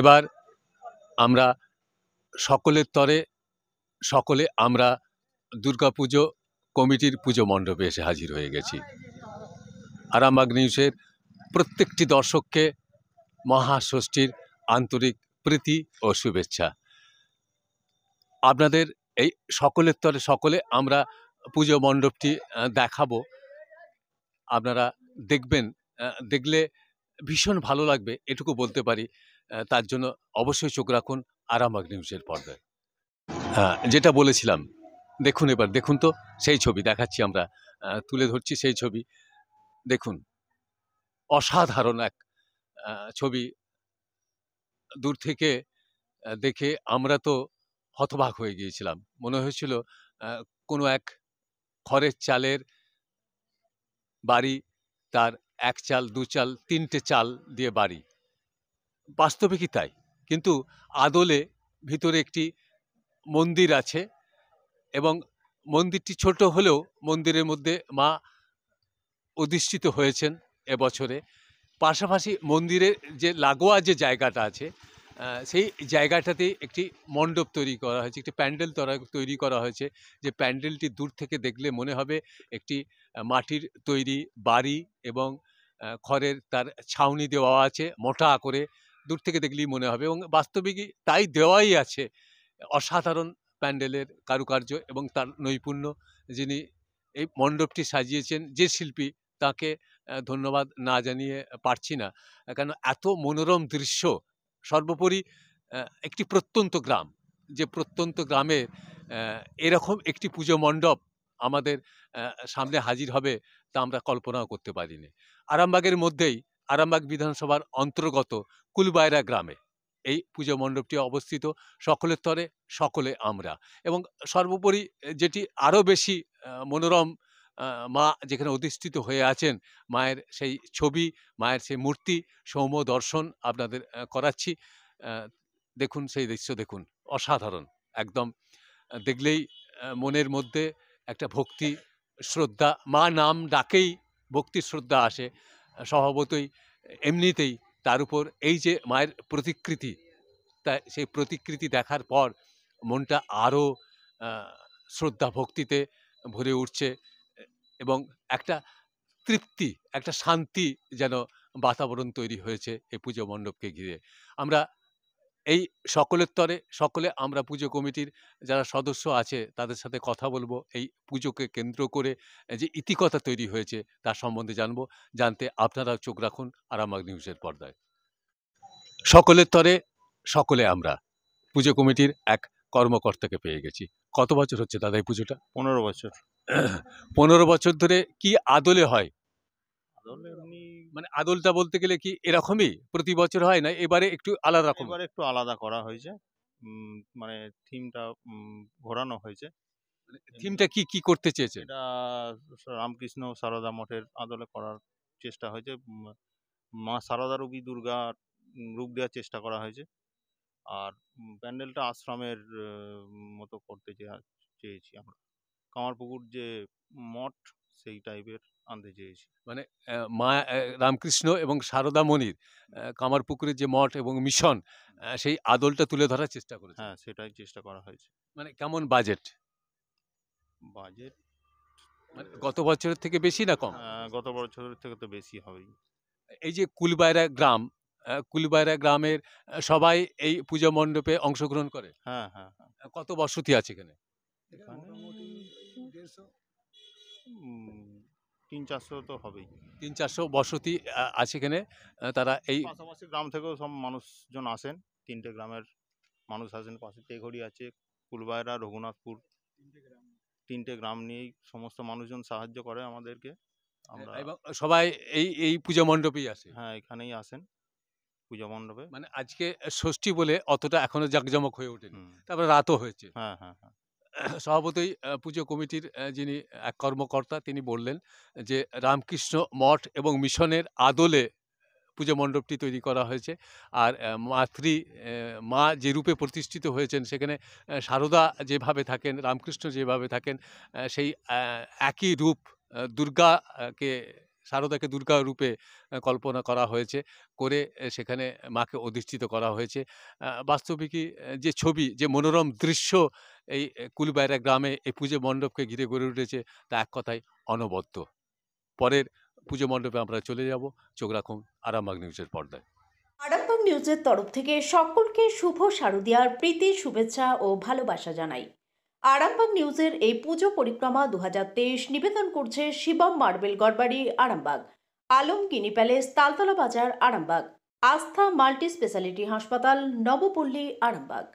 এবার আমরা সকলের তরে সকলে আমরা দুর্গাপুজো কমিটির পুজো মণ্ডপে এসে হাজির হয়ে গেছি আরামবাগ নিউজের প্রত্যেকটি দর্শককে মহাষষ্ঠীর আন্তরিক প্রীতি ও শুভেচ্ছা আপনাদের এই সকলের তরে সকলে আমরা পুজো মণ্ডপটি দেখাবো আপনারা দেখবেন দেখলে ভীষণ ভালো লাগবে এটুকু বলতে পারি তার জন্য অবশ্যই চোখ রাখুন আরাম নিউজের পর্দায় হ্যাঁ যেটা বলেছিলাম দেখুন এবার দেখুন তো সেই ছবি দেখাচ্ছি আমরা তুলে ধরছি সেই ছবি দেখুন অসাধারণ এক ছবি দূর থেকে দেখে আমরা তো হতবাক হয়ে গিয়েছিলাম মনে হয়েছিল কোনো এক খড়ের চালের বাড়ি তার এক চাল দু চাল তিনটে চাল দিয়ে বাড়ি বাস্তবে কি তাই কিন্তু আদলে ভিতরে একটি মন্দির আছে এবং মন্দিরটি ছোট হলেও মন্দিরের মধ্যে মা অধিষ্ঠিত হয়েছেন এবছরে পাশাপাশি মন্দিরের যে লাগোয়া যে জায়গাটা আছে সেই জায়গাটাতে একটি মণ্ডপ তৈরি করা হয়েছে একটি প্যান্ডেল তৈরি করা হয়েছে যে প্যান্ডেলটি দূর থেকে দেখলে মনে হবে একটি মাটির তৈরি বাড়ি এবং খড়ের তার ছাউনি দেওয়া আছে মোটা করে দূর থেকে দেখলেই মনে হবে এবং বাস্তবিক তাই দেওয়াই আছে অসাধারণ প্যান্ডেলের কারুকার্য এবং তার নৈপুণ্য যিনি এই মণ্ডপটি সাজিয়েছেন যে শিল্পী তাকে ধন্যবাদ না জানিয়ে পারছি না কেন এত মনোরম দৃশ্য সর্বোপরি একটি প্রত্যন্ত গ্রাম যে প্রত্যন্ত গ্রামে এরকম একটি পুজো মণ্ডপ আমাদের সামনে হাজির হবে তা আমরা কল্পনাও করতে পারিনি আরামবাগের মধ্যেই আরামবাগ বিধানসভার অন্তর্গত কুলবায়রা গ্রামে এই পুজো মণ্ডপটি অবস্থিত সকলের তরে সকলে আমরা এবং সর্বোপরি যেটি আরও বেশি মনোরম মা যেখানে অধিষ্ঠিত হয়ে আছেন মায়ের সেই ছবি মায়ের সেই মূর্তি সৌম দর্শন আপনাদের করাচ্ছি দেখুন সেই দৃশ্য দেখুন অসাধারণ একদম দেখলেই মনের মধ্যে একটা ভক্তি শ্রদ্ধা মা নাম ডাকেই ভক্তি শ্রদ্ধা আসে স্বভাবতই এমনিতেই তার উপর এই যে মায়ের প্রতিকৃতি তা সেই প্রতিকৃতি দেখার পর মনটা আরও শ্রদ্ধা ভক্তিতে ভরে উঠছে এবং একটা তৃপ্তি একটা শান্তি যেন বাতাবরণ তৈরি হয়েছে এই পুজো মণ্ডপকে ঘিরে আমরা এই সকলের তরে সকলে আমরা পুজো কমিটির যারা সদস্য আছে তাদের সাথে কথা বলবো এই পুজোকে কেন্দ্র করে যে ইতিকতা তৈরি হয়েছে তার সম্বন্ধে জানবো জানতে আপনারা চোখ রাখুন আরামাগ নিউজের পর্দায় সকলের তরে সকলে আমরা পুজো কমিটির এক কর্মকর্তাকে পেয়ে গেছি কত বছর হচ্ছে দাদা এই পুজোটা পনেরো বছর পনেরো বছর ধরে কি আদলে হয় আদলে মানে আদলটা বলতে গেলে কি এরকমই প্রতি বছর হয় না এবারে একটু আলাদা রকম এবারে একটু আলাদা করা হয়েছে মানে থিমটা ঘোরানো হয়েছে মানে থিমটা কি কি করতে চেয়েছে এটা রামকৃষ্ণ সারদা মঠের আদলে করার চেষ্টা হয়েছে মা সারদা রবি দুর্গা রূপ দেওয়ার চেষ্টা করা হয়েছে আর প্যান্ডেলটা আশ্রমের মতো করতে চেয়েছি আমরা কামারপুকুর যে মঠ সেই টাইপের আনতে চেয়েছি মানে মা রামকৃষ্ণ এবং সারদা মনির কামারপুকুরের যে মঠ এবং মিশন সেই আদলটা তুলে ধরার চেষ্টা করেছে হ্যাঁ সেটাই চেষ্টা করা হয়েছে মানে কেমন বাজেট বাজেট মানে গত বছরের থেকে বেশি না কম হ্যাঁ, গত বছরের থেকে তো বেশি হবেই এই যে কুলবায়রা গ্রাম কুলবায়রা গ্রামের সবাই এই পূজা মণ্ডপে অংশগ্রহণ করে হ্যাঁ, হ্যাঁ হ্যাঁ কত বসতি আছে এখানে তিন চারশো তো হবেই তিন চারশো বসতি আছে এখানে তারা এই পাশাপাশি গ্রাম থেকেও সব মানুষজন আসেন তিনটে গ্রামের মানুষ আসেন পাশে তেঘড়ি আছে কুলবায়রা রঘুনাথপুর তিনটে গ্রাম নিয়েই সমস্ত মানুষজন সাহায্য করে আমাদেরকে আমরা হ্যাঁ, এবং সবাই এই এই পূজা মণ্ডপেই আসে হ্যাঁ এখানেই আসেন পূজা মণ্ডপে মানে আজকে ষষ্ঠী বলে অতটা এখনো জাঁকজমক হয়ে ওঠেনি তারপরে রাতও হয়েছে হ্যাঁ হ্যাঁ হ্যাঁ সভাপতি পুজো কমিটির যিনি এক কর্মকর্তা তিনি বললেন যে রামকৃষ্ণ মঠ এবং মিশনের আদলে পুজো মণ্ডপটি তৈরি করা হয়েছে আর মাতৃ মা যে রূপে প্রতিষ্ঠিত হয়েছেন সেখানে সারদা যেভাবে থাকেন রামকৃষ্ণ যেভাবে থাকেন সেই একই রূপ দুর্গাকে সারদাকে দুর্গা রূপে কল্পনা করা হয়েছে করে সেখানে মাকে অধিষ্ঠিত করা হয়েছে বাস্তবিকই যে ছবি যে মনোরম দৃশ্য এই কুলবায়রা গ্রামে এই পুজো মণ্ডপকে ঘিরে গড়ে উঠেছে তা এক কথায় অনবদ্য পরের পুজো মণ্ডপে আমরা চলে যাব চোখ রাখুন আরামবাগ নিউজের পর্দায় আরামবাগ নিউজের তরফ থেকে সকলকে শুভ শারদীয়ার প্রীতি শুভেচ্ছা ও ভালোবাসা জানাই আরামবাগ নিউজের এই পুজো পরিক্রমা দু নিবেদন করছে শিবম মার্বেল গড়বাড়ি আরামবাগ আলমগিনি প্যালেস তালতলা বাজার আরামবাগ আস্থা মাল্টি স্পেশালিটি হাসপাতাল নবপল্লী আরামবাগ